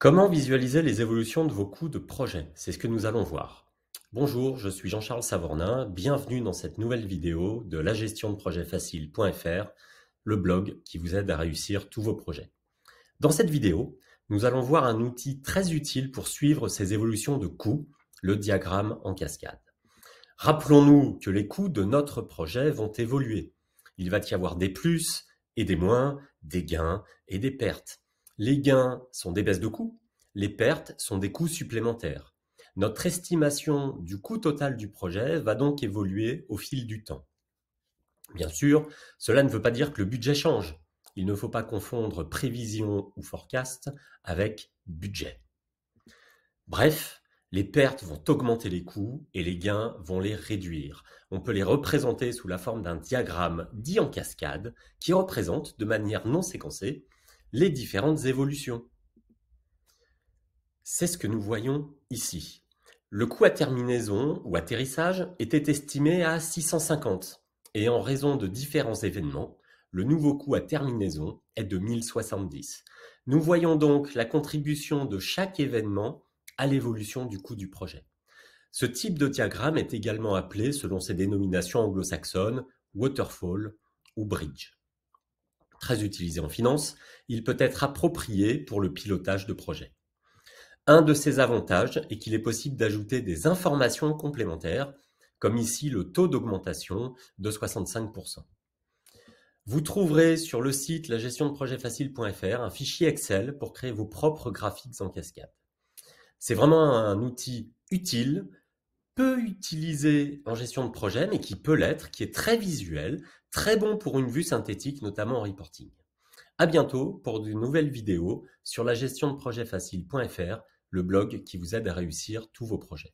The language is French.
Comment visualiser les évolutions de vos coûts de projet C'est ce que nous allons voir. Bonjour, je suis Jean-Charles Savornin, bienvenue dans cette nouvelle vidéo de la gestion de projet facile.fr, le blog qui vous aide à réussir tous vos projets. Dans cette vidéo, nous allons voir un outil très utile pour suivre ces évolutions de coûts, le diagramme en cascade. Rappelons-nous que les coûts de notre projet vont évoluer. Il va y avoir des plus et des moins, des gains et des pertes. Les gains sont des baisses de coûts, les pertes sont des coûts supplémentaires. Notre estimation du coût total du projet va donc évoluer au fil du temps. Bien sûr, cela ne veut pas dire que le budget change. Il ne faut pas confondre prévision ou forecast avec budget. Bref, les pertes vont augmenter les coûts et les gains vont les réduire. On peut les représenter sous la forme d'un diagramme dit en cascade qui représente de manière non séquencée les différentes évolutions. C'est ce que nous voyons ici. Le coût à terminaison ou atterrissage était estimé à 650 et en raison de différents événements, le nouveau coût à terminaison est de 1070. Nous voyons donc la contribution de chaque événement à l'évolution du coût du projet. Ce type de diagramme est également appelé, selon ses dénominations anglo-saxonnes, waterfall ou bridge utilisé en finance, il peut être approprié pour le pilotage de projets. Un de ses avantages est qu'il est possible d'ajouter des informations complémentaires, comme ici le taux d'augmentation de 65%. Vous trouverez sur le site la gestion de projet facile.fr un fichier Excel pour créer vos propres graphiques en cascade. C'est vraiment un outil utile peu utilisé en gestion de projet, mais qui peut l'être, qui est très visuel, très bon pour une vue synthétique, notamment en reporting. À bientôt pour de nouvelles vidéos sur la gestion de projet facile.fr, le blog qui vous aide à réussir tous vos projets.